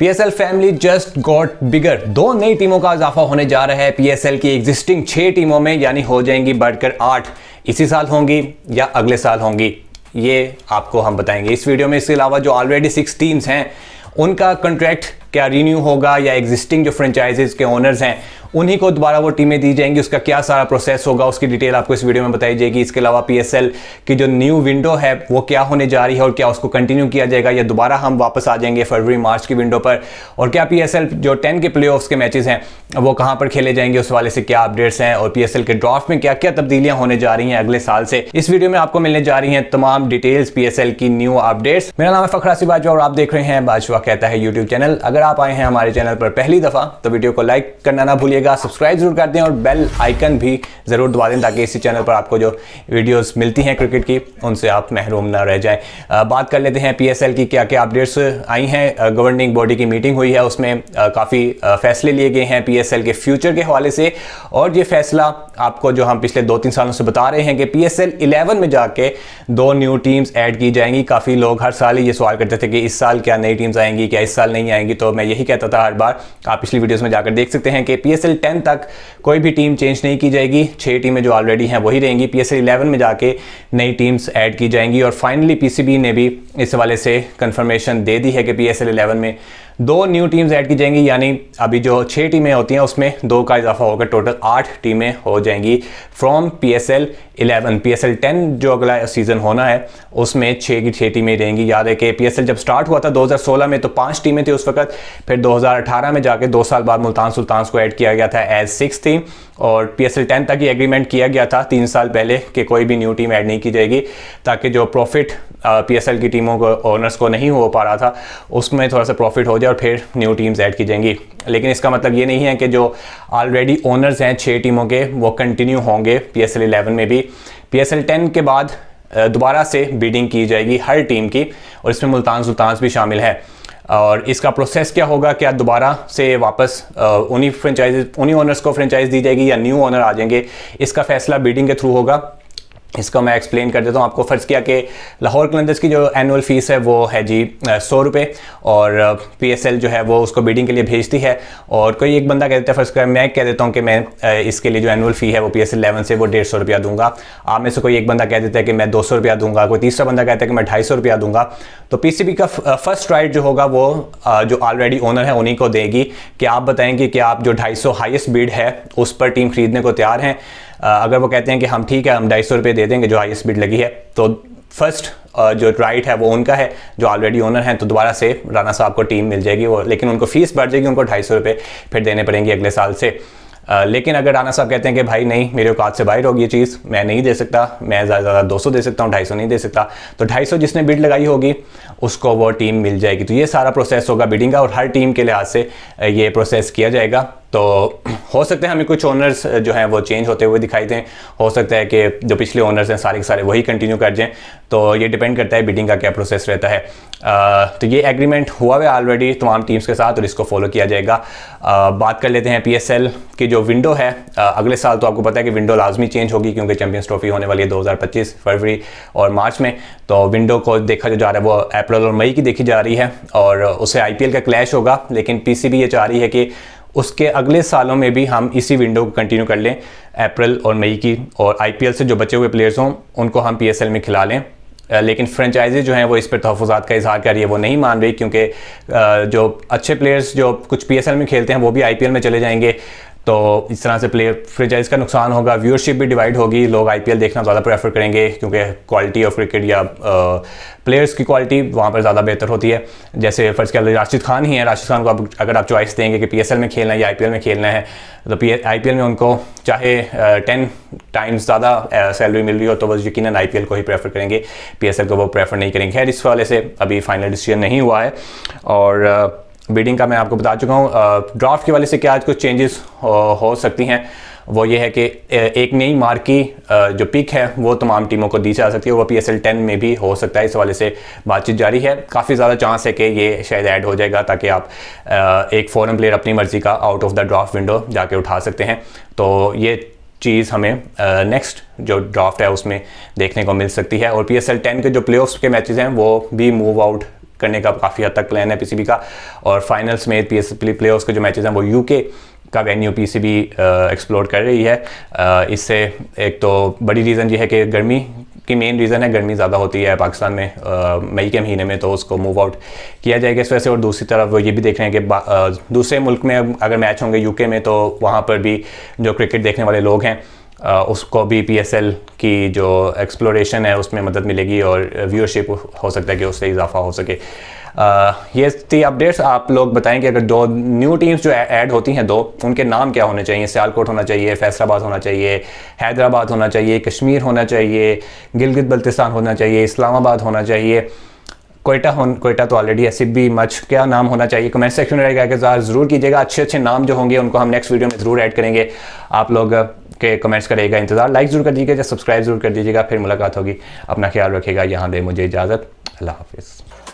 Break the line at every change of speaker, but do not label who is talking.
PSL family just got bigger दो नई टीमों का इजाफा होने जा रहा है पीएसएल की एग्जिस्टिंग छह टीमों में यानी हो जाएंगी बढ़कर आठ इसी साल होंगी या अगले साल होंगी ये आपको हम बताएंगे इस वीडियो में इसके अलावा जो ऑलरेडी सिक्स टीम्स हैं उनका कॉन्ट्रैक्ट क्या रिन्यू होगा या एग्जिस्टिंग जो फ्रेंचाइजीज के ओनर्स हैं उन्हीं को दोबारा वो टीमें दी जाएंगी उसका क्या सारा प्रोसेस होगा उसकी डिटेल आपको इस वीडियो में बताई जाएगी इसके अलावा पी की जो न्यू विंडो है वो क्या होने जा रही है और क्या उसको कंटिन्यू किया जाएगा या दोबारा हम वापस आ जाएंगे फरवरी मार्च की विंडो पर और क्या पी जो टेन के प्ले के मैचेज हैं वो कहाँ पर खेले जाएंगे उस वाले से क्या अपडेट्स हैं और पी के ड्राफ्ट में क्या क्या तब्दीलियां होने जा रही हैं अगले साल से इस वीडियो में आपको मिलने जा रही हैं तमाम डिटेल्स पी की न्यू अपडेट्स मेरा नाम है फखरा बाजवा और आप देख रहे हैं बाजवा कहता है यूट्यूब चैनल अगर आप आए हैं हमारे चैनल पर पहली दफा तो वीडियो को लाइक करना ना भूलिए कीजिएगा सब्सक्राइब जरूर कर दें और बेल आइकन भी ज़रूर दबा दें ताकि इसी चैनल पर आपको जो वीडियोस मिलती हैं क्रिकेट की उनसे आप महरूम ना रह जाएं बात कर लेते हैं पीएसएल की क्या क्या अपडेट्स आई हैं गवर्निंग बॉडी की मीटिंग हुई है उसमें काफ़ी फैसले लिए गए हैं पीएसएल के फ्यूचर के हवाले से और ये फैसला आपको जो हम पिछले दो तीन सालों से बता रहे हैं कि पी एस में जाके दो न्यू टीम्स ऐड की जाएंगी काफ़ी लोग हर साल ही ये सवाल करते थे कि इस साल क्या नई टीम्स आएंगी क्या इस साल नहीं आएंगी तो मैं यही कहता था हर बार आप पिछली वीडियोज़ में जाकर देख सकते हैं कि पी पीएसएल 10 तक कोई भी टीम चेंज नहीं की जाएगी छह टीमें जो ऑलरेडी हैं वही रहेंगी पीएसएल 11 में जाके नई टीम्स ऐड की जाएंगी और फाइनली पीसीबी ने भी इस हवाले से कंफर्मेशन दे दी है कि पीएसएल 11 में दो न्यू टीम्स ऐड की जाएंगी यानी अभी जो छः टीमें होती हैं उसमें दो का इजाफा होगा टोटल आठ टीमें हो जाएंगी from P S L eleven P S L ten जो अगला सीज़न होना है उसमें छः की छः टीमें रहेंगी याद है कि पी एस एल जब स्टार्ट हुआ था दो हज़ार सोलह में तो पाँच टीमें थी उस वक्त फिर दो हज़ार अठारह में जाके दो साल बाद मुल्तान सुल्तान को ऐड किया गया था एज सिक्स टीम और पी एस एल टेन तक ही एग्रीमेंट किया गया था तीन साल पहले कि कोई भी न्यू टीम ऐड नहीं की जाएगी ताकि जो प्रॉफिट पी एस एल की टीमों को ओनर्स को नहीं हो पा रहा था उसमें थोड़ा सा प्रॉफिट हो जाए और फिर न्यू टीम्स ऐड की जाएंगी लेकिन इसका मतलब ये नहीं है कि जो ऑलरेडी ओनर्स हैं छः टीमों के वो कंटिन्यू होंगे पी एस में भी पी एस के बाद दोबारा से बीडिंग की जाएगी हर टीम की और इसमें मुल्तान सुल्तान भी शामिल है और इसका प्रोसेस क्या होगा क्या दोबारा से वापस उन्हीं फ्रेंचाइज उन्हीं ओनर्स को फ्रेंचाइज दी जाएगी या न्यू ओनर आ जाएंगे इसका फैसला बीडिंग के थ्रू होगा इसको मैं एक्सप्लेन कर देता हूँ आपको फ़र्ज़ किया कि लाहौर कलंदर्स की जो एनुअल फ़ीस है वो है जी सौ रुपये और पीएसएल जो है वो उसको बीडिंग के लिए भेजती है और कोई एक बंदा कह देता है फ़र्ज़ कर मैं कह देता हूँ कि मैं इसके लिए जो एनुअल फ़ी है वो पी एस एलेवन से वो डेढ़ सौ रुपया दूंगा आप में से कोई एक बंदा कह देता है कि मैं दो सौ रुपया दूंगा कोई तीसरा बंदा कहता है कि मैं ढाई सौ रुपया दूंगा तो पी सी बी का फर्स्ट राइट जो होगा वो जो ऑलरेडी ओनर है उन्हीं को देगी कि आप बताएँगे कि आप जो ढाई सौ हाइस्ट बीड है उस पर टीम खरीदने को तैयार हैं Uh, अगर वो कहते हैं कि हम ठीक है हम ढाई सौ रुपये दे देंगे जो हाई बिड लगी है तो फर्स्ट uh, जो राइट है वो उनका है जो ऑलरेडी ओनर हैं तो दोबारा से राना साहब को टीम मिल जाएगी वो लेकिन उनको फीस बढ़ जाएगी उनको ढाई सौ रुपये फिर देने पड़ेंगे अगले साल से uh, लेकिन अगर राना साहब कहते हैं कि भाई नहीं मेरे औकात से बाहर होगी ये चीज़ मैं नहीं दे सकता मैं ज़्यादा ज़्यादा दो सौ दे सकता हूँ ढाई सौ नहीं दे सकता तो ढाई सौ जिसने बिड लगाई होगी उसको वो टीम मिल जाएगी तो ये सारा प्रोसेस होगा बिडिंग का और हर टीम के लिहाज से ये प्रोसेस किया जाएगा तो हो सकता है हमें कुछ ओनर्स जो हैं वो चेंज होते हुए दिखाई दें हो सकता है कि जो पिछले ओनर्स हैं सारे के सारे वही कंटिन्यू कर जाएं तो ये डिपेंड करता है बिडिंग का क्या प्रोसेस रहता है आ, तो ये एग्रीमेंट हुआ हुआ ऑलरेडी तमाम टीम्स के साथ और इसको फॉलो किया जाएगा आ, बात कर लेते हैं पी की जो विंडो है आ, अगले साल तो आपको पता है कि विंडो लाजमी चेंज होगी क्योंकि चैम्पियंस ट्रॉफी होने वाली है दो फरवरी और मार्च में तो विंडो को देखा जो जा रहा है वो अप्रैल और मई की देखी जा रही है और उससे आई का क्लैश होगा लेकिन पी ये चाह रही है कि उसके अगले सालों में भी हम इसी विंडो को कंटिन्यू कर लें अप्रैल और मई की और आई से जो बचे हुए प्लेयर्स हों उनको हम पी में खिला लें लेकिन फ्रेंचाइजी जो हैं वो इस पर तहफात का इजहार कर रही है वो नहीं मान रही क्योंकि जो अच्छे प्लेयर्स जो कुछ पीएसएल में खेलते हैं वो भी आईपीएल में चले जाएंगे तो इस तरह से प्लेयर फ्रेंचाइज का नुकसान होगा व्यूअरशिप भी डिवाइड होगी लोग आईपीएल देखना ज़्यादा प्रेफर करेंगे क्योंकि क्वालिटी ऑफ क्रिकेट या प्लेयर्स की क्वालिटी वहाँ पर ज़्यादा बेहतर होती है जैसे फर्ज क्या राशिद खान ही है राशिद खान को आप अगर आप चॉइस देंगे कि पी में खेलना है या आई में खेलना है तो पी में उनको चाहे टेन टाइम्स ज़्यादा सैलरी मिल रही हो तो वो यकीन आई को ही प्रेफर करेंगे पी को वो प्रेफर नहीं करेंगे खैर इस वाले से अभी फाइनल डिसीजन नहीं हुआ है और बीडिंग का मैं आपको बता चुका हूँ ड्राफ्ट के वाले से क्या आज कुछ चेंजेस हो सकती हैं वो ये है कि एक नई मार की जो पिक है वो तमाम टीमों को दी जा सकती है वो पी एस एल टेन में भी हो सकता है इस वाले से बातचीत जारी है काफ़ी ज़्यादा चांस है कि ये शायद ऐड हो जाएगा ताकि आप एक फॉरन प्लेयर अपनी मर्ज़ी का out of the draft window जाके उठा सकते हैं तो ये चीज़ हमें नेक्स्ट जो ड्राफ्ट है उसमें देखने को मिल सकती है और पी एस एल टेन के जो प्ले के मैचेज़ हैं वो भी मूव आउट करने का काफ़ी हद तक प्लान है पीसीबी का और फाइनल्स में पी एस प्ले के जो मैचेस हैं वो यूके का वेन्यू पीसीबी एक्सप्लोर कर रही है uh, इससे एक तो बड़ी रीज़न ये है कि गर्मी की मेन रीज़न है गर्मी ज़्यादा होती है पाकिस्तान में uh, मई के महीने में तो उसको मूव आउट किया जाएगा इस वजह से और दूसरी तरफ वो ये भी देख रहे हैं कि uh, दूसरे मुल्क में अगर मैच होंगे यूके में तो वहाँ पर भी जो क्रिकेट देखने वाले लोग हैं उसको भी पी की जो एक्सप्लोरेशन है उसमें मदद मिलेगी और व्यूअरशिप हो सकता है कि उससे इजाफा हो सके आ, ये थी अपडेट्स आप लोग बताएं कि अगर दो न्यू टीम्स जो ऐड होती हैं दो उनके नाम क्या होने चाहिए सियालकोट होना चाहिए फैसलाबाद होना चाहिए हैदराबाद होना चाहिए कश्मीर होना चाहिए गिलगित बल्तिस्तान होना चाहिए इस्लामाबाद होना चाहिए कोयटा हो कोयटा तो ऑलरेडी ऐसे भी मच क्या नाम होना चाहिए कमेंट सेक्शन में रहेगा कि ज़रूर कीजिएगा अच्छे अच्छे नाम जो होंगे उनको हम नेक्स्ट वीडियो में ज़रूर ऐड करेंगे आप लोग के कमेंट्स करेगा इंतज़ार लाइक ज़रूर कर दीजिएगा सब्सक्राइब ज़रूर कर दीजिएगा फिर मुलाकात होगी अपना ख्याल रखेगा यहाँ दे मुझे इजाज़त अल्लाह हाफिज़